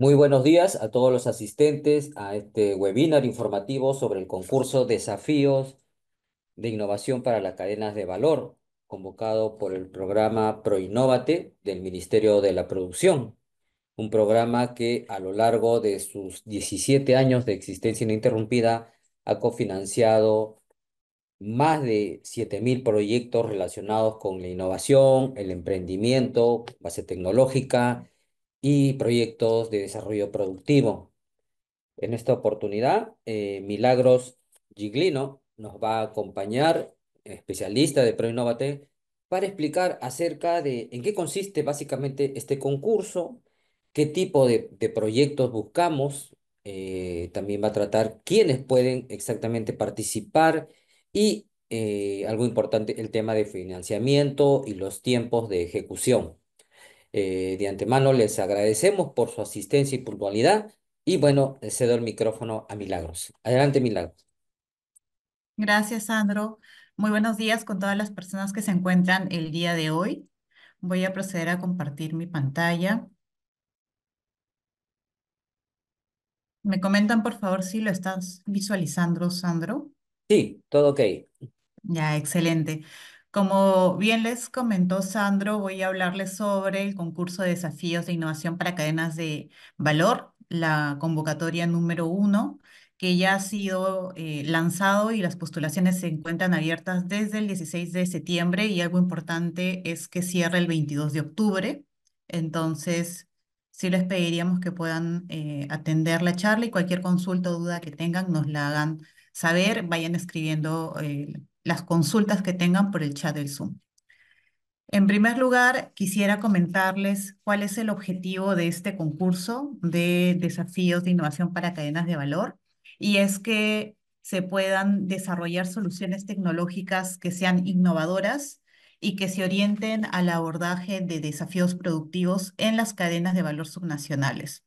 Muy buenos días a todos los asistentes a este webinar informativo sobre el concurso Desafíos de Innovación para las Cadenas de Valor, convocado por el programa ProInnovate del Ministerio de la Producción, un programa que a lo largo de sus 17 años de existencia ininterrumpida ha cofinanciado más de 7.000 proyectos relacionados con la innovación, el emprendimiento, base tecnológica, y proyectos de desarrollo productivo. En esta oportunidad, eh, Milagros Giglino nos va a acompañar, especialista de ProInnovate, para explicar acerca de en qué consiste básicamente este concurso, qué tipo de, proyectos buscamos, eh, también va a tratar quiénes pueden exactamente participar y eh, algo importante, el tema de financiamiento y los tiempos de ejecución. Eh, de antemano les agradecemos por su asistencia y puntualidad. Y bueno, cedo el micrófono a Milagros. Adelante, Milagros. Gracias, Sandro. Muy buenos días con todas las personas que se encuentran el día de hoy. Voy a proceder a compartir mi pantalla. Me comentan, por favor, si lo estás visualizando, Sandro. Sí, todo ok. Ya, excelente. Como bien les comentó Sandro, voy a hablarles sobre el concurso de desafíos de innovación para cadenas de valor, la convocatoria número uno, que ya ha sido eh, lanzado y las postulaciones se encuentran abiertas desde el 16 de septiembre y algo importante es que cierra el 22 de octubre. Entonces, sí les pediríamos que puedan eh, atender la charla y cualquier consulta o duda que tengan nos la hagan saber, vayan escribiendo eh, las consultas que tengan por el chat del Zoom. En primer lugar, quisiera comentarles cuál es el objetivo de este concurso de desafíos de innovación para cadenas de valor y es que se puedan desarrollar soluciones tecnológicas que sean innovadoras y que se orienten al abordaje de desafíos productivos en las cadenas de valor subnacionales.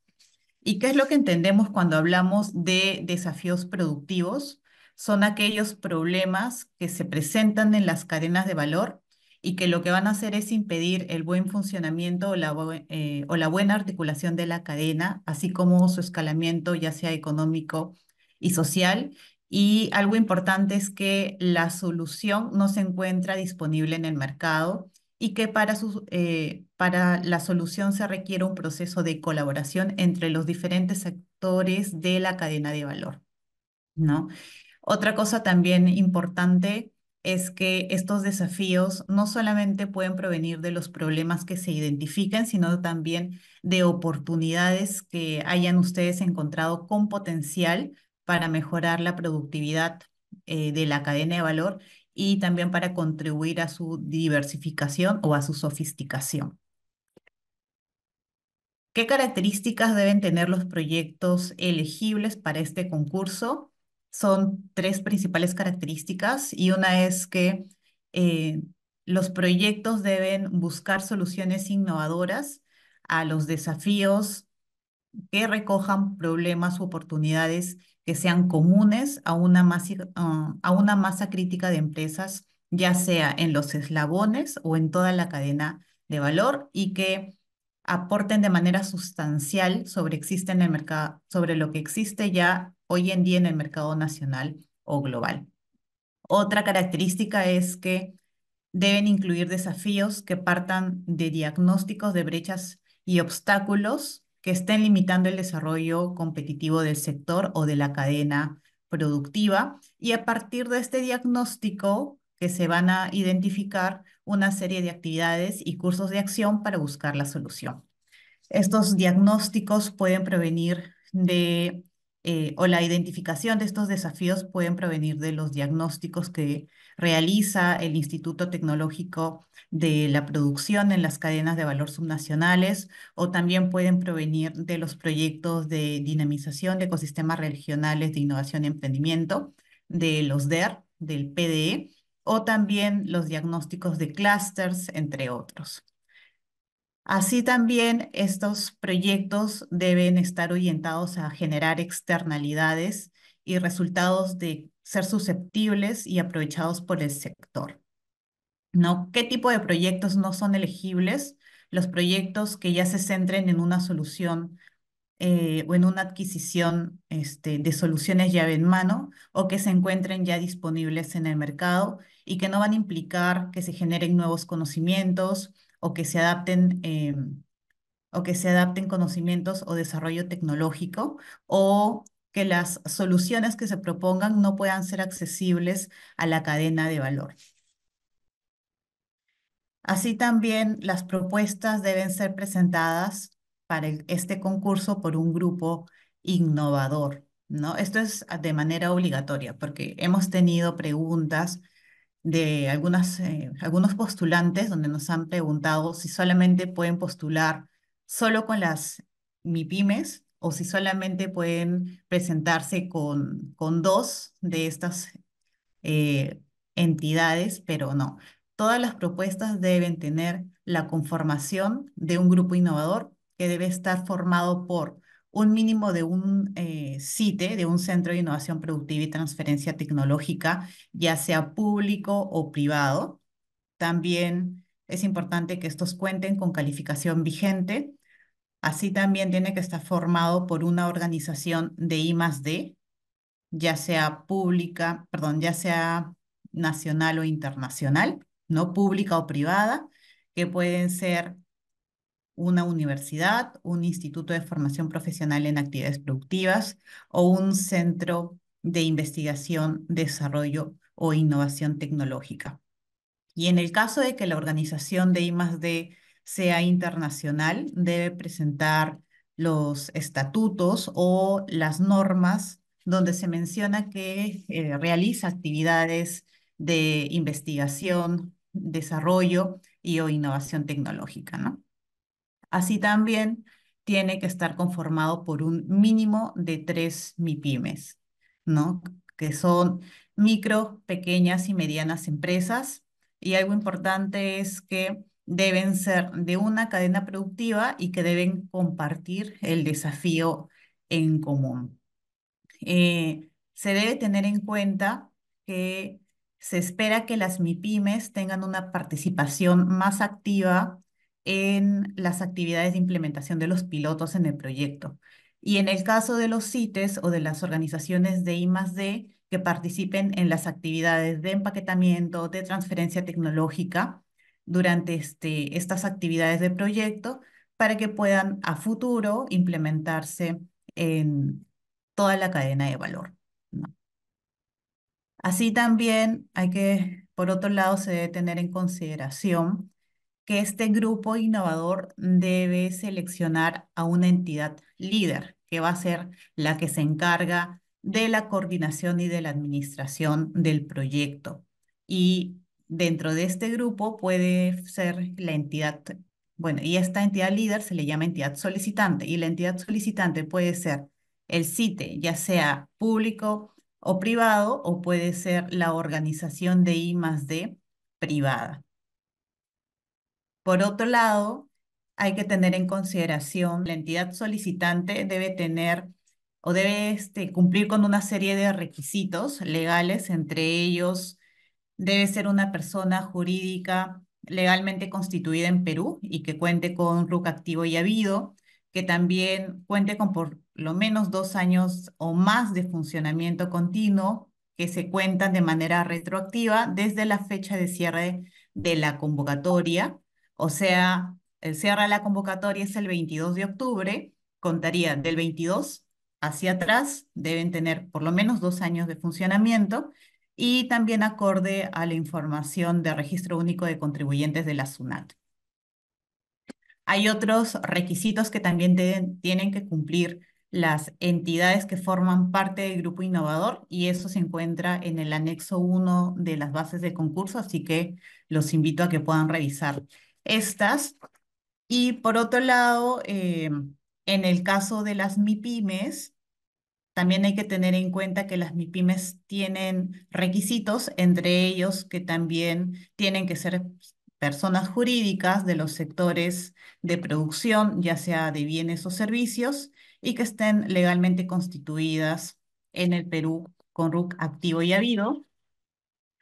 ¿Y qué es lo que entendemos cuando hablamos de desafíos productivos? son aquellos problemas que se presentan en las cadenas de valor y que lo que van a hacer es impedir el buen funcionamiento o la, eh, o la buena articulación de la cadena, así como su escalamiento ya sea económico y social. Y algo importante es que la solución no se encuentra disponible en el mercado y que para, eh, para la solución se requiere un proceso de colaboración entre los diferentes sectores de la cadena de valor. ¿no? Otra cosa también importante es que estos desafíos no solamente pueden provenir de los problemas que se identifican, sino también de oportunidades que hayan ustedes encontrado con potencial para mejorar la productividad eh, de la cadena de valor y también para contribuir a su diversificación o a su sofisticación. ¿Qué características deben tener los proyectos elegibles para este concurso? son tres principales características y una es que eh, los proyectos deben buscar soluciones innovadoras a los desafíos que recojan problemas u oportunidades que sean comunes a una masa, ah, a una masa crítica de empresas, ya sea en los eslabones o en toda la cadena de valor y que aporten de manera sustancial sobre, existe en el mercado, sobre lo que existe ya hoy en día en el mercado nacional o global. Otra característica es que deben incluir desafíos que partan de diagnósticos de brechas y obstáculos que estén limitando el desarrollo competitivo del sector o de la cadena productiva y a partir de este diagnóstico que se van a identificar una serie de actividades y cursos de acción para buscar la solución. Estos diagnósticos pueden provenir de eh, o la identificación de estos desafíos pueden provenir de los diagnósticos que realiza el Instituto Tecnológico de la Producción en las cadenas de valor subnacionales o también pueden provenir de los proyectos de dinamización de ecosistemas regionales de innovación y emprendimiento, de los DER, del PDE, o también los diagnósticos de clusters, entre otros. Así también estos proyectos deben estar orientados a generar externalidades y resultados de ser susceptibles y aprovechados por el sector. ¿Qué tipo de proyectos no son elegibles? Los proyectos que ya se centren en una solución eh, o en una adquisición este, de soluciones llave en mano o que se encuentren ya disponibles en el mercado y que no van a implicar que se generen nuevos conocimientos o que se adapten, eh, o que se adapten conocimientos o desarrollo tecnológico o que las soluciones que se propongan no puedan ser accesibles a la cadena de valor. Así también las propuestas deben ser presentadas para este concurso por un grupo innovador. ¿no? Esto es de manera obligatoria porque hemos tenido preguntas de eh, algunos postulantes donde nos han preguntado si solamente pueden postular solo con las MIPIMES o si solamente pueden presentarse con, con dos de estas eh, entidades, pero no. Todas las propuestas deben tener la conformación de un grupo innovador que debe estar formado por un mínimo de un CITE, eh, de un Centro de Innovación Productiva y Transferencia Tecnológica, ya sea público o privado. También es importante que estos cuenten con calificación vigente. Así también tiene que estar formado por una organización de I D, ya sea pública, perdón, ya sea nacional o internacional, no pública o privada, que pueden ser una universidad, un instituto de formación profesional en actividades productivas o un centro de investigación, desarrollo o innovación tecnológica. Y en el caso de que la organización de I+D sea internacional, debe presentar los estatutos o las normas donde se menciona que eh, realiza actividades de investigación, desarrollo y o innovación tecnológica, ¿no? Así también tiene que estar conformado por un mínimo de tres MIPIMES, ¿no? que son micro, pequeñas y medianas empresas. Y algo importante es que deben ser de una cadena productiva y que deben compartir el desafío en común. Eh, se debe tener en cuenta que se espera que las MIPIMES tengan una participación más activa en las actividades de implementación de los pilotos en el proyecto. Y en el caso de los CITES o de las organizaciones de I +D que participen en las actividades de empaquetamiento, de transferencia tecnológica durante este, estas actividades de proyecto para que puedan a futuro implementarse en toda la cadena de valor. Así también hay que, por otro lado, se debe tener en consideración este grupo innovador debe seleccionar a una entidad líder, que va a ser la que se encarga de la coordinación y de la administración del proyecto. Y dentro de este grupo puede ser la entidad, bueno, y esta entidad líder se le llama entidad solicitante, y la entidad solicitante puede ser el CITE, ya sea público o privado, o puede ser la organización de I más D privada. Por otro lado, hay que tener en consideración la entidad solicitante debe tener o debe este, cumplir con una serie de requisitos legales, entre ellos debe ser una persona jurídica legalmente constituida en Perú y que cuente con RUC activo y habido, que también cuente con por lo menos dos años o más de funcionamiento continuo que se cuentan de manera retroactiva desde la fecha de cierre de la convocatoria o sea, el cierre de la convocatoria es el 22 de octubre, contaría del 22 hacia atrás, deben tener por lo menos dos años de funcionamiento y también acorde a la información de registro único de contribuyentes de la SUNAT. Hay otros requisitos que también tienen que cumplir las entidades que forman parte del grupo innovador y eso se encuentra en el anexo 1 de las bases del concurso, así que los invito a que puedan revisar estas. Y por otro lado, eh, en el caso de las MIPIMES, también hay que tener en cuenta que las MIPIMES tienen requisitos, entre ellos que también tienen que ser personas jurídicas de los sectores de producción, ya sea de bienes o servicios, y que estén legalmente constituidas en el Perú con RUC activo y habido.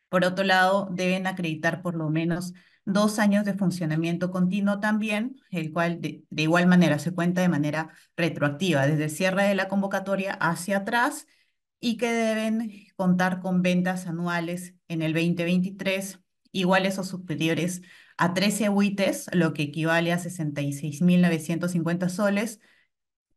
Por otro lado, deben acreditar por lo menos dos años de funcionamiento continuo también, el cual de, igual manera se cuenta de manera retroactiva, desde el cierre de la convocatoria hacia atrás, y que deben contar con ventas anuales en el 2023 iguales o superiores a 13 uites lo que equivale a 66.950 soles,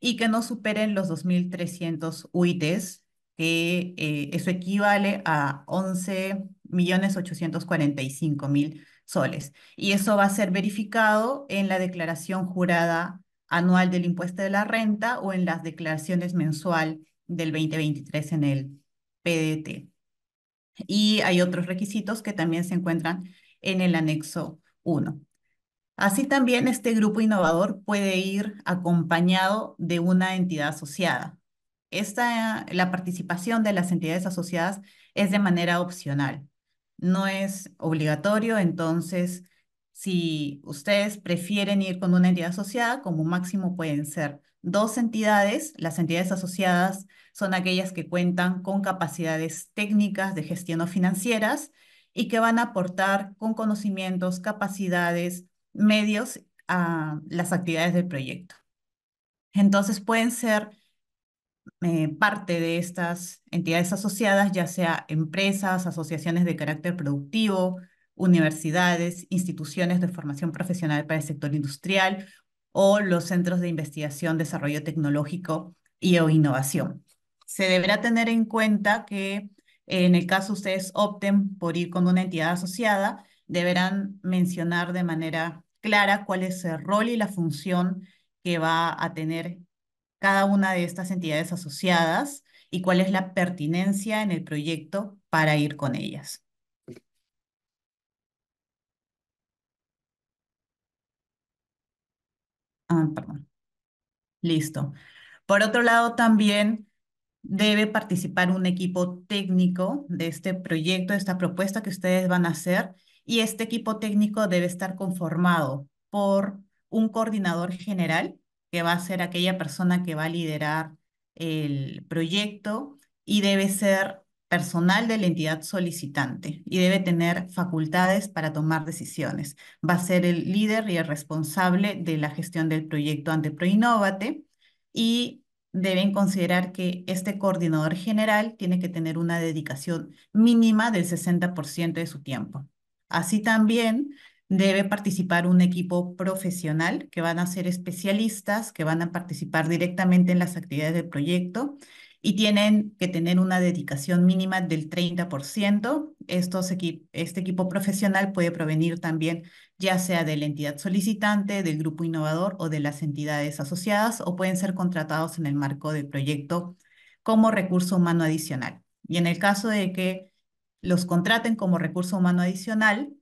y que no superen los 2.300 uites que eh, eso equivale a 11.845.000 soles. Y eso va a ser verificado en la declaración jurada anual del impuesto de la renta o en las declaraciones mensual del 2023 en el PDT. Y hay otros requisitos que también se encuentran en el anexo 1. Así también este grupo innovador puede ir acompañado de una entidad asociada. Esta, la participación de las entidades asociadas es de manera opcional no es obligatorio, entonces si ustedes prefieren ir con una entidad asociada, como máximo pueden ser dos entidades. Las entidades asociadas son aquellas que cuentan con capacidades técnicas de gestión o financieras y que van a aportar con conocimientos, capacidades, medios a las actividades del proyecto. Entonces pueden ser eh, parte de estas entidades asociadas, ya sea empresas, asociaciones de carácter productivo, universidades, instituciones de formación profesional para el sector industrial o los centros de investigación, desarrollo tecnológico y o innovación. Se deberá tener en cuenta que eh, en el caso ustedes opten por ir con una entidad asociada, deberán mencionar de manera clara cuál es el rol y la función que va a tener cada una de estas entidades asociadas y cuál es la pertinencia en el proyecto para ir con ellas. Ah, perdón. Listo. Por otro lado, también debe participar un equipo técnico de este proyecto, de esta propuesta que ustedes van a hacer, y este equipo técnico debe estar conformado por un coordinador general que va a ser aquella persona que va a liderar el proyecto y debe ser personal de la entidad solicitante y debe tener facultades para tomar decisiones. Va a ser el líder y el responsable de la gestión del proyecto ante Proinnovate y deben considerar que este coordinador general tiene que tener una dedicación mínima del 60% de su tiempo. Así también debe participar un equipo profesional que van a ser especialistas, que van a participar directamente en las actividades del proyecto y tienen que tener una dedicación mínima del 30%. este equipo profesional puede provenir también ya sea de la entidad solicitante, del grupo innovador o de las entidades asociadas o pueden ser contratados en el marco del proyecto como recurso humano adicional. Y en el caso de que los contraten como recurso humano adicional,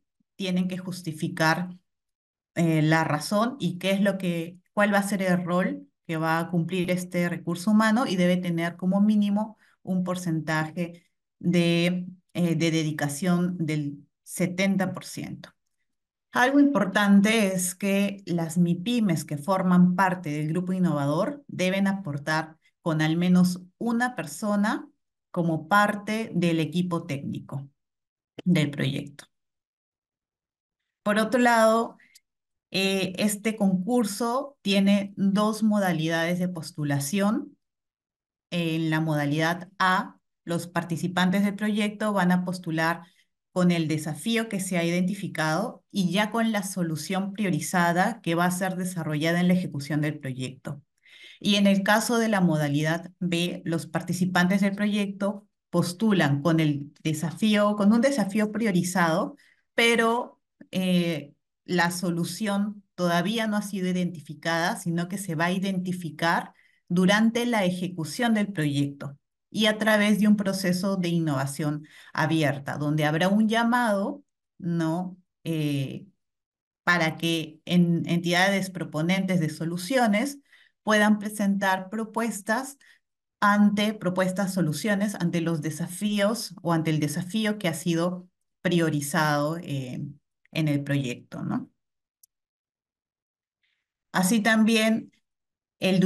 tienen que justificar eh, la razón y qué es lo que, cuál va a ser el rol que va a cumplir este recurso humano y debe tener como mínimo un porcentaje de, eh, de dedicación del 70%. Algo importante es que las MIPIMES que forman parte del grupo innovador deben aportar con al menos una persona como parte del equipo técnico del proyecto. Por otro lado, eh, este concurso tiene dos modalidades de postulación. En la modalidad A, los participantes del proyecto van a postular con el desafío que se ha identificado y ya con la solución priorizada que va a ser desarrollada en la ejecución del proyecto. Y en el caso de la modalidad B, los participantes del proyecto postulan con el desafío, con un desafío priorizado, pero eh, la solución todavía no ha sido identificada, sino que se va a identificar durante la ejecución del proyecto y a través de un proceso de innovación abierta, donde habrá un llamado, ¿no? Eh, para que entidades proponentes de soluciones puedan presentar propuestas ante propuestas, soluciones, ante los desafíos o ante el desafío que ha sido priorizado eh, en el proyecto, ¿no? Así también eh,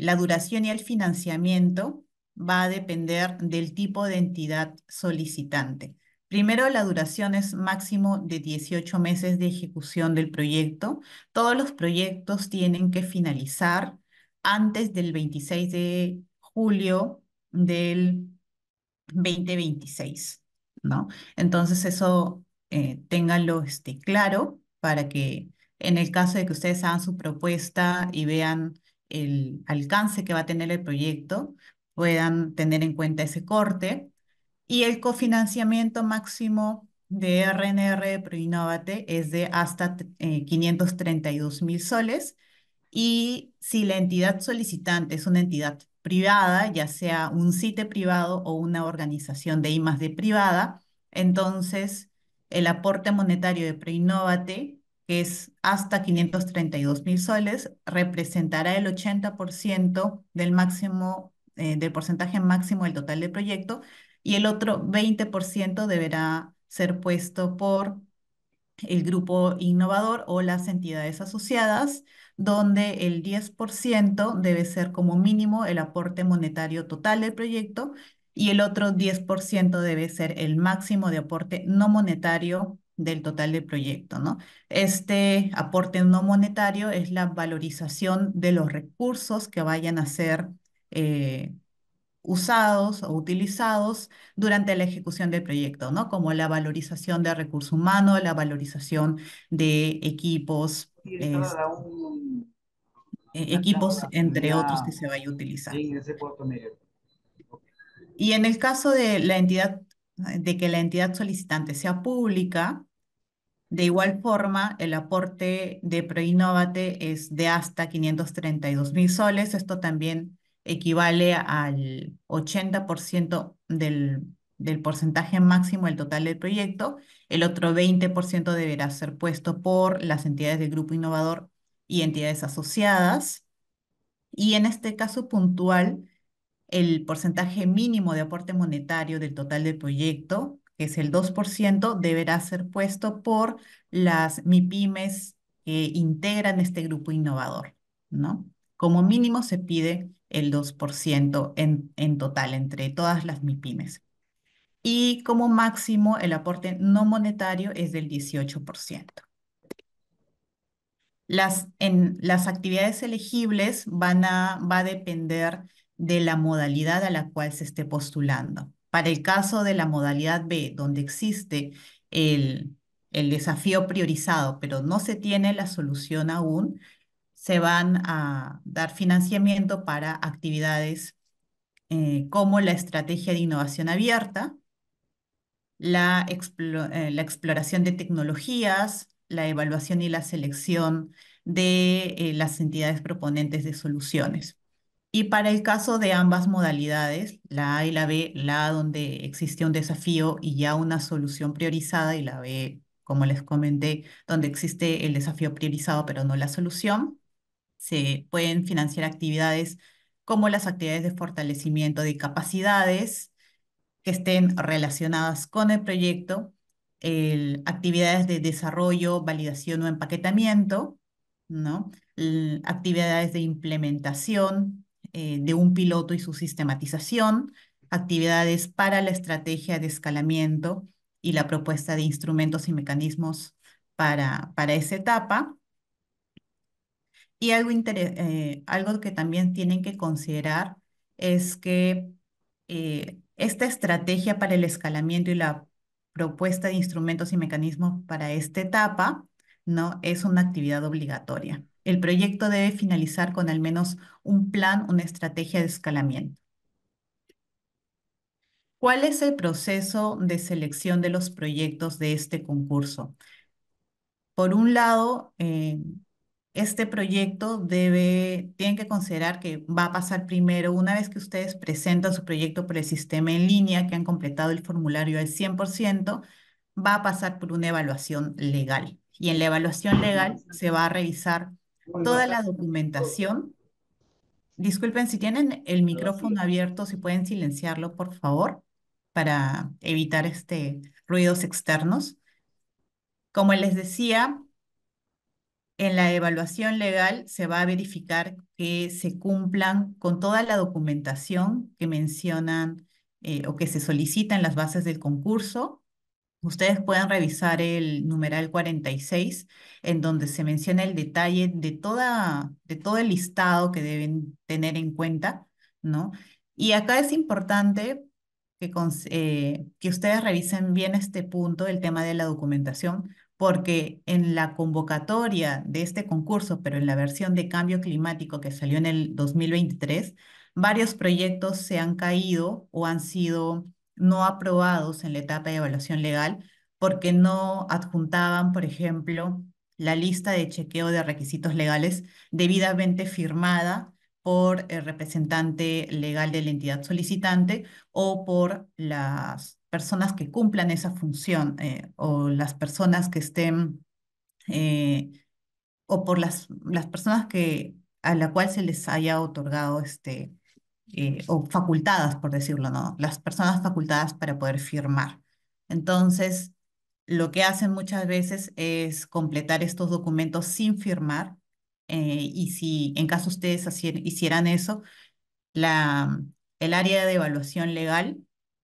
la duración y el financiamiento va a depender del tipo de entidad solicitante. Primero, la duración es máximo de 18 meses de ejecución del proyecto. Todos los proyectos tienen que finalizar antes del 26 de julio del 2026, ¿no? Entonces eso eh, este, claro para que en el caso de que ustedes hagan su propuesta y vean el alcance que va a tener el proyecto, puedan tener en cuenta ese corte. Y el cofinanciamiento máximo de RNR de Proinnovate es de hasta 532 eh, mil soles. Y si la entidad solicitante es una entidad privada, ya sea un cite privado o una organización de de privada, entonces el aporte monetario de Preinnovate, que es hasta 532 mil soles, representará el 80% del máximo, eh, del porcentaje máximo del total del proyecto, y el otro 20% deberá ser puesto por el grupo innovador o las entidades asociadas, donde el 10% debe ser como mínimo el aporte monetario total del proyecto y el otro 10% debe ser el máximo de aporte no monetario del total del proyecto, ¿no? Este aporte no monetario es la valorización de los recursos que vayan a ser eh, usados o utilizados durante la ejecución del proyecto, ¿no? Como la valorización de recursos humanos, la valorización de equipos, e-, equipos entre otros que se vaya a utilizar. En ese medio. Y en el caso de la entidad, de que la entidad solicitante sea pública, de igual forma, el aporte de Proinnovate es de hasta 532 mil soles. Esto también equivale al 80% del, del porcentaje máximo del total del proyecto. El otro 20% deberá ser puesto por las entidades del Grupo Innovador y entidades asociadas. Y en este caso puntual, el porcentaje mínimo de aporte monetario del total del proyecto, que es el 2%, deberá ser puesto por las MIPIMES que integran este grupo innovador, ¿no? Como mínimo se pide el 2% en, en total entre todas las MIPIMES. Y como máximo el aporte no monetario es del 18%. Las, en, las actividades elegibles van a, va a depender de la modalidad a la cual se esté postulando. Para el caso de la modalidad B, donde existe el, desafío priorizado, pero no se tiene la solución aún, se van a dar financiamiento para actividades eh, como la estrategia de innovación abierta, eh, la, exploración de tecnologías, la evaluación y la selección de eh, las entidades proponentes de soluciones. Y para el caso de ambas modalidades, la A y la B, la A donde existe un desafío y ya una solución priorizada y la B, como les comenté, donde existe el desafío priorizado pero no la solución, se pueden financiar actividades como las actividades de fortalecimiento de capacidades que estén relacionadas con el proyecto, actividades de desarrollo, validación o empaquetamiento, ¿no? actividades de implementación, eh, de un piloto y su sistematización, actividades para la estrategia de escalamiento y la propuesta de instrumentos y mecanismos para, para esa etapa. Y algo, eh, algo que también tienen que considerar es que eh, esta estrategia para el escalamiento y la propuesta de instrumentos y mecanismos para esta etapa no es una actividad obligatoria. El proyecto debe finalizar con al menos un plan, una estrategia de escalamiento. ¿Cuál es el proceso de selección de los proyectos de este concurso? Por un lado, eh, este proyecto debe, tienen que considerar que va a pasar primero, una vez que ustedes presentan su proyecto por el sistema en línea, que han completado el formulario al 100%, va a pasar por una evaluación legal. Y en la evaluación legal se va a revisar toda la documentación. Disculpen, si tienen el micrófono abierto, si pueden silenciarlo, por favor, para evitar este, ruidos externos. Como les decía, en la evaluación legal se va a verificar que se cumplan con toda la documentación que mencionan eh, o que se solicitan las bases del concurso Ustedes pueden revisar el numeral 46, en donde se menciona el detalle de, toda, de todo el listado que deben tener en cuenta, ¿no? Y acá es importante que, eh, que ustedes revisen bien este punto, el tema de la documentación, porque en la convocatoria de este concurso, pero en la versión de cambio climático que salió en el 2023, varios proyectos se han caído o han sido no aprobados en la etapa de evaluación legal porque no adjuntaban, por ejemplo, la lista de chequeo de requisitos legales debidamente firmada por el representante legal de la entidad solicitante o por las personas que cumplan esa función eh, o las personas que estén eh, o por las, las personas que, a la cual se les haya otorgado este, eh, o facultadas, por decirlo, ¿no? Las personas facultadas para poder firmar. Entonces, lo que hacen muchas veces es completar estos documentos sin firmar eh, y si en caso ustedes hicieran eso, la, el área de evaluación legal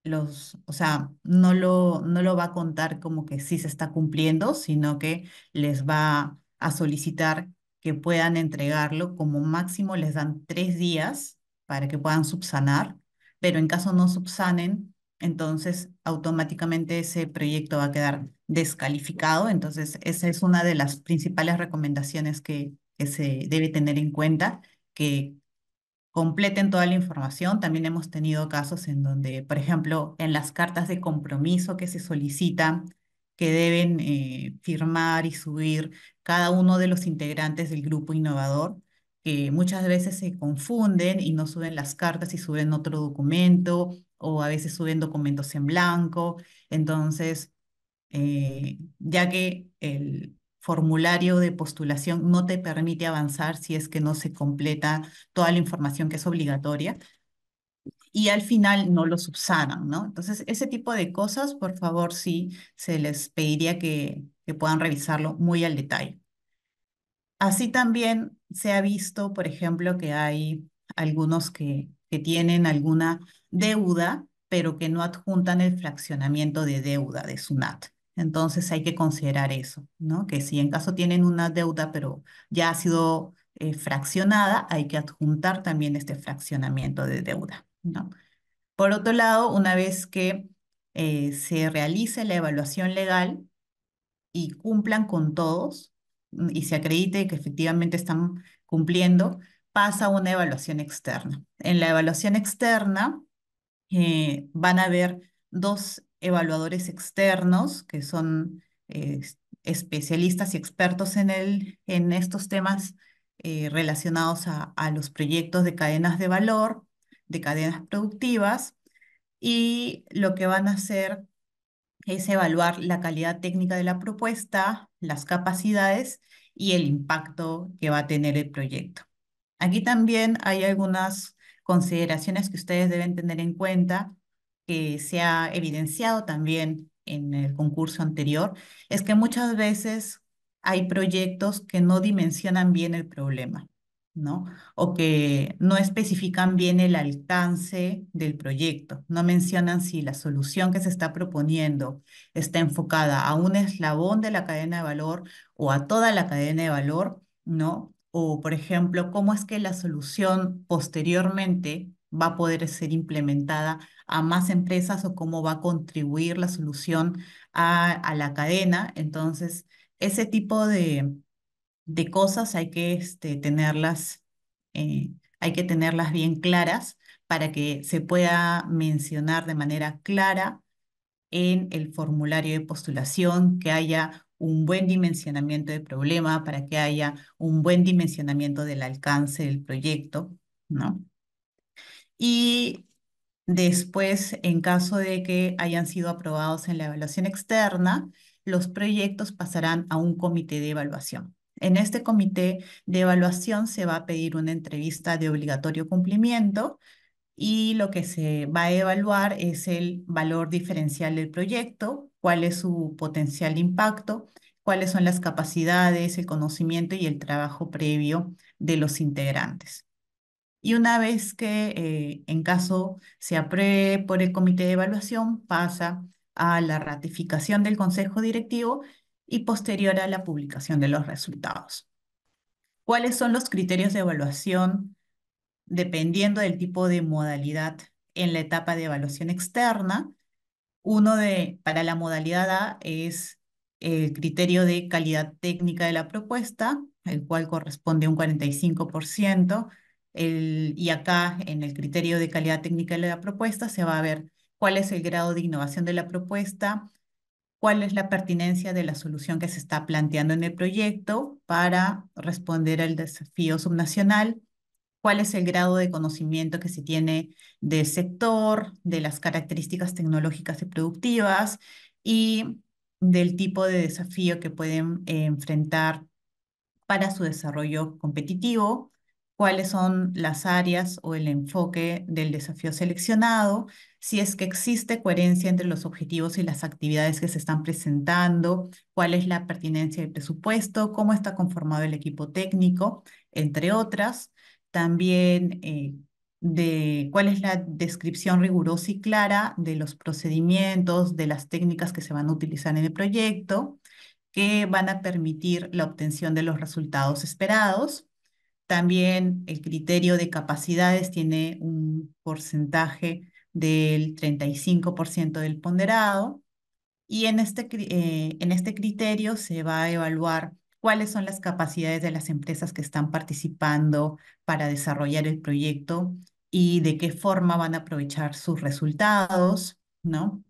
los, o sea, no lo, no lo va a contar como que sí se está cumpliendo, sino que les va a solicitar que puedan entregarlo. Como máximo les dan tres días para que puedan subsanar, pero en caso no subsanen, entonces automáticamente ese proyecto va a quedar descalificado. Entonces, esa es una de las principales recomendaciones que, se debe tener en cuenta, que completen toda la información. También hemos tenido casos en donde, por ejemplo, en las cartas de compromiso que se solicitan, que deben eh, firmar y subir cada uno de los integrantes del grupo innovador, que muchas veces se confunden y no suben las cartas y suben otro documento o a veces suben documentos en blanco. Entonces, eh, ya que el formulario de postulación no te permite avanzar si es que no se completa toda la información que es obligatoria y al final no lo subsanan, ¿no? Entonces, ese tipo de cosas, por favor, sí, se les pediría que puedan revisarlo muy al detalle. Así también se ha visto, por ejemplo, que hay algunos que, que tienen alguna deuda, pero que no adjuntan el fraccionamiento de deuda de SUNAT. Entonces hay que considerar eso, ¿no? Que si en caso tienen una deuda, pero ya ha sido eh, fraccionada, hay que adjuntar también este fraccionamiento de deuda, ¿no? Por otro lado, una vez que eh, se realice la evaluación legal y cumplan con todos, Mm, y se acredite que efectivamente están cumpliendo, pasa una evaluación externa. En la evaluación externa eh, van a haber dos evaluadores externos que son eh, especialistas y expertos en, el, en estos temas eh, relacionados a, los proyectos de cadenas de valor, de cadenas productivas, y lo que van a hacer es evaluar la calidad técnica de la propuesta, las capacidades y el impacto que va a tener el proyecto. Aquí también hay algunas consideraciones que ustedes deben tener en cuenta que se ha evidenciado también en el concurso anterior, es que muchas veces hay proyectos que no dimensionan bien el problema. ¿no? O que no especifican bien el alcance del proyecto, no mencionan si la solución que se está proponiendo está enfocada a un eslabón de la cadena de valor o a toda la cadena de valor, ¿no? O, por ejemplo, cómo es que la solución posteriormente va a poder ser implementada a más empresas o cómo va a contribuir la solución a, a la cadena. Entonces, ese tipo de, de cosas hay que este, tenerlas, eh, hay que tenerlas bien claras para que se pueda mencionar de manera clara en el formulario de postulación, que haya un buen dimensionamiento de problema, para que haya un buen dimensionamiento del alcance del proyecto, ¿no? Y después, en caso de que hayan sido aprobados en la evaluación externa, los proyectos pasarán a un comité de evaluación. En este comité de evaluación se va a pedir una entrevista de obligatorio cumplimiento y lo que se va a evaluar es el valor diferencial del proyecto, cuál es su potencial impacto, cuáles son las capacidades, el conocimiento y el trabajo previo de los integrantes. Y una vez que eh, en caso se apruebe por el comité de evaluación, pasa a la ratificación del consejo directivo y posterior a la publicación de los resultados. ¿Cuáles son los criterios de evaluación dependiendo del tipo de modalidad en la etapa de evaluación externa? Uno de, para la modalidad A es el criterio de calidad técnica de la propuesta, el cual corresponde a un 45%, y acá en el criterio de calidad técnica de la propuesta se va a ver cuál es el grado de innovación de la propuesta, cuál es la pertinencia de la solución que se está planteando en el proyecto para responder al desafío subnacional, cuál es el grado de conocimiento que se tiene del sector, de las características tecnológicas y productivas y del tipo de desafío que pueden eh, enfrentar para su desarrollo competitivo, cuáles son las áreas o el enfoque del desafío seleccionado si es que existe coherencia entre los objetivos y las actividades que se están presentando, cuál es la pertinencia del presupuesto, cómo está conformado el equipo técnico, entre otras. También eh, de cuál es la descripción rigurosa y clara de los procedimientos, de las técnicas que se van a utilizar en el proyecto, que van a permitir la obtención de los resultados esperados. También el criterio de capacidades tiene un porcentaje del 35% del ponderado. Y en este, eh, en este criterio se va a evaluar cuáles son las capacidades de las empresas que están participando para desarrollar el proyecto y de qué forma van a aprovechar sus resultados, ¿no?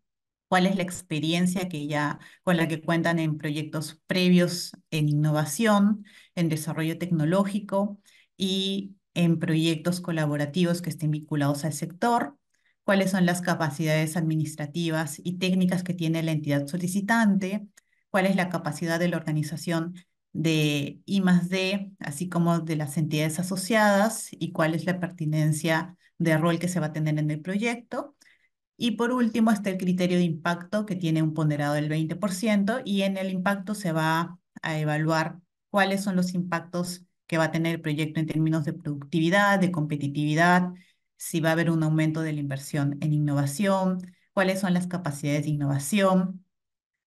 ¿Cuál es la experiencia que ya con la que cuentan en proyectos previos en innovación, en desarrollo tecnológico y en proyectos colaborativos que estén vinculados al sector? cuáles son las capacidades administrativas y técnicas que tiene la entidad solicitante, cuál es la capacidad de la organización de I D, así como de las entidades asociadas y cuál es la pertinencia de rol que se va a tener en el proyecto. Y por último está el criterio de impacto que tiene un ponderado del 20% y en el impacto se va a evaluar cuáles son los impactos que va a tener el proyecto en términos de productividad, de competitividad, si va a haber un aumento de la inversión en innovación, cuáles son las capacidades de innovación,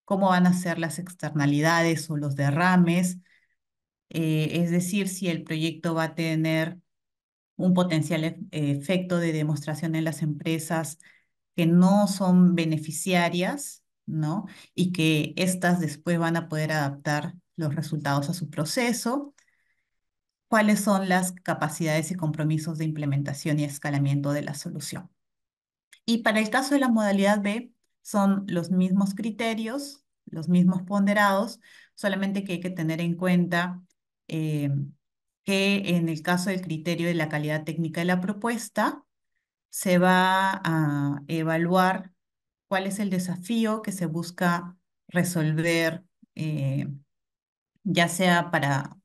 cómo van a ser las externalidades o los derrames, eh, es decir, si el proyecto va a tener un potencial efecto de demostración en las empresas que no son beneficiarias, ¿no? Y que estas después van a poder adaptar los resultados a su proceso cuáles son las capacidades y compromisos de implementación y escalamiento de la solución. Y para el caso de la modalidad B, son los mismos criterios, los mismos ponderados, solamente que hay que tener en cuenta eh, que en el caso del criterio de la calidad técnica de la propuesta, se va a evaluar cuál es el desafío que se busca resolver, eh, ya sea para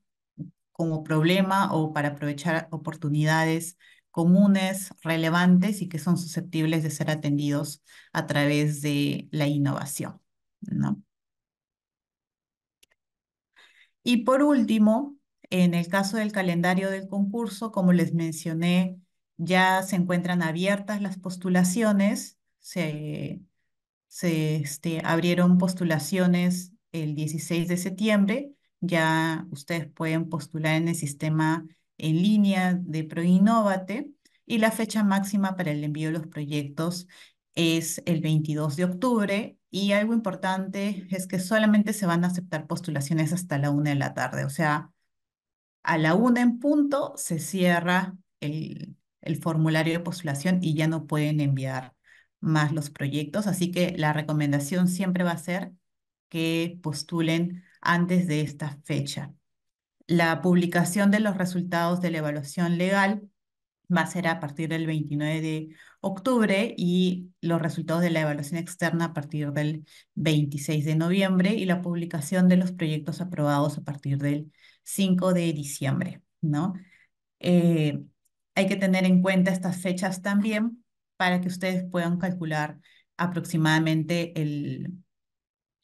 como problema o para aprovechar oportunidades comunes, relevantes y que son susceptibles de ser atendidos a través de la innovación. ¿no? Y por último, en el caso del calendario del concurso, como les mencioné, ya se encuentran abiertas las postulaciones. Se, se este, abrieron postulaciones el 16 de septiembre ya ustedes pueden postular en el sistema en línea de ProInnovate y la fecha máxima para el envío de los proyectos es el 22 de octubre y algo importante es que solamente se van a aceptar postulaciones hasta la una de la tarde, o sea, a la una en punto se cierra el, el formulario de postulación y ya no pueden enviar más los proyectos, así que la recomendación siempre va a ser que postulen antes de esta fecha. La publicación de los resultados de la evaluación legal va a ser a partir del 29 de octubre y los resultados de la evaluación externa a partir del 26 de noviembre y la publicación de los proyectos aprobados a partir del 5 de diciembre, ¿no? Eh, hay que tener en cuenta estas fechas también para que ustedes puedan calcular aproximadamente el,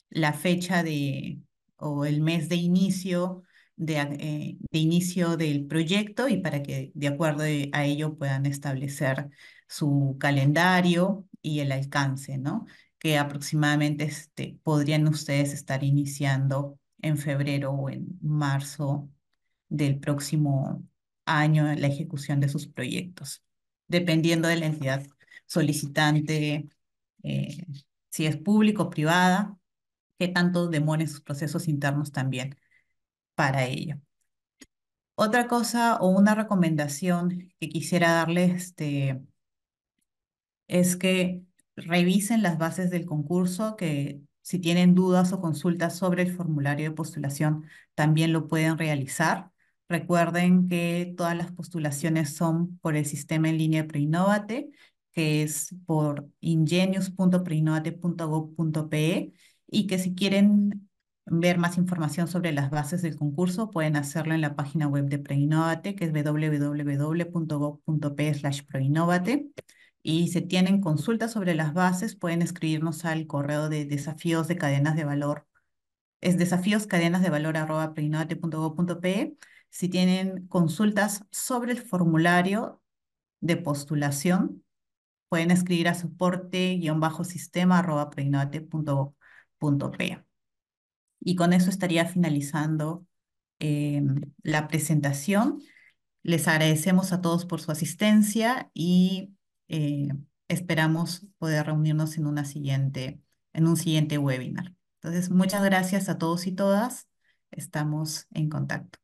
la fecha de, o el mes de inicio, eh, de, inicio del proyecto y para que de acuerdo a ello puedan establecer su calendario y el alcance, ¿no? Que aproximadamente este, podrían ustedes estar iniciando en febrero o en marzo del próximo año la ejecución de sus proyectos, dependiendo de la entidad solicitante, eh, si es público o privada, qué tanto demoren sus procesos internos también para ello. Otra cosa o una recomendación que quisiera darles este, es que revisen las bases del concurso, que si tienen dudas o consultas sobre el formulario de postulación, también lo pueden realizar. Recuerden que todas las postulaciones son por el sistema en línea Preinnovate, que es por ingenius.preinnovate.gov.pe y que si quieren ver más información sobre las bases del concurso pueden hacerlo en la página web de Preinovate, que es www.gov.p proinnovate. Y si tienen consultas sobre las bases, pueden escribirnos al correo de desafíos de cadenas de valor. Es desafíos cadenas de valor arroba Si tienen consultas sobre el formulario de postulación, pueden escribir a soporte-sistema arroba y con eso estaría finalizando eh, la presentación. Les agradecemos a todos por su asistencia y eh, esperamos poder reunirnos en, una siguiente, en un siguiente webinar. Entonces, muchas gracias a todos y todas. Estamos en contacto.